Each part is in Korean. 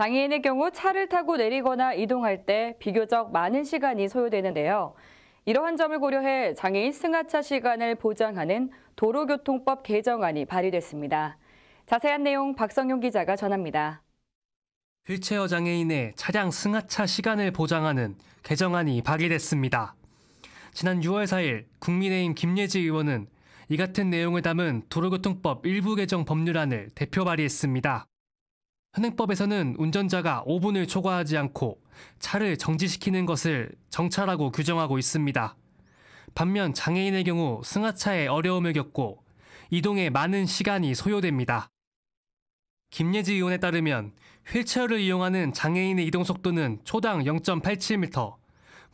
장애인의 경우 차를 타고 내리거나 이동할 때 비교적 많은 시간이 소요되는데요. 이러한 점을 고려해 장애인 승하차 시간을 보장하는 도로교통법 개정안이 발의됐습니다. 자세한 내용 박성용 기자가 전합니다. 휠체어 장애인의 차량 승하차 시간을 보장하는 개정안이 발의됐습니다. 지난 6월 4일 국민의힘 김예지 의원은 이 같은 내용을 담은 도로교통법 일부 개정 법률안을 대표 발의했습니다. 현행법에서는 운전자가 5분을 초과하지 않고 차를 정지시키는 것을 정차라고 규정하고 있습니다. 반면 장애인의 경우 승하차에 어려움을 겪고 이동에 많은 시간이 소요됩니다. 김예지 의원에 따르면 휠체어를 이용하는 장애인의 이동 속도는 초당 0.87m,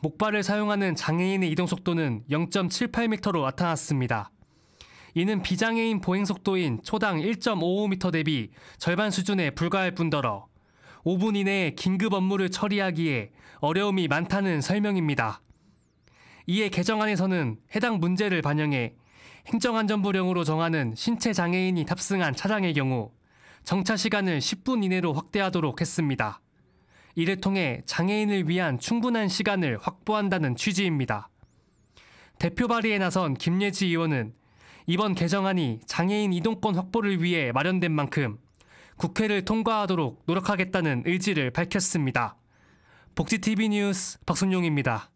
목발을 사용하는 장애인의 이동 속도는 0.78m로 나타났습니다. 이는 비장애인 보행 속도인 초당 1.55m 대비 절반 수준에 불과할 뿐더러 5분 이내에 긴급 업무를 처리하기에 어려움이 많다는 설명입니다. 이에 개정안에서는 해당 문제를 반영해 행정안전부령으로 정하는 신체 장애인이 탑승한 차량의 경우 정차 시간을 10분 이내로 확대하도록 했습니다. 이를 통해 장애인을 위한 충분한 시간을 확보한다는 취지입니다. 대표 발의에 나선 김예지 의원은 이번 개정안이 장애인 이동권 확보를 위해 마련된 만큼 국회를 통과하도록 노력하겠다는 의지를 밝혔습니다. 복지TV 뉴스 박순용입니다.